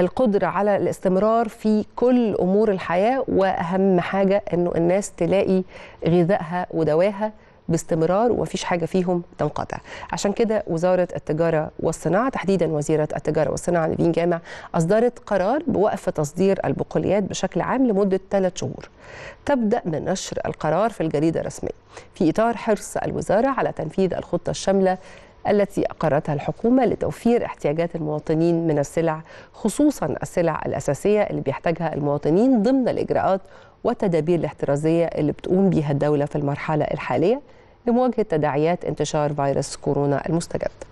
القدرة على الاستمرار في كل أمور الحياة وأهم حاجة أنه الناس تلاقي غذائها ودواها باستمرار ومفيش حاجه فيهم تنقطع عشان كده وزاره التجاره والصناعه تحديدا وزيره التجاره والصناعه نبيل جامع اصدرت قرار بوقف تصدير البقوليات بشكل عام لمده 3 شهور تبدا من نشر القرار في الجريده الرسميه في اطار حرص الوزاره على تنفيذ الخطه الشامله التي أقرتها الحكومة لتوفير احتياجات المواطنين من السلع خصوصا السلع الأساسية اللي بيحتاجها المواطنين ضمن الإجراءات والتدابير الاحترازية اللي بتقوم بها الدولة في المرحلة الحالية لمواجهة تداعيات انتشار فيروس كورونا المستجد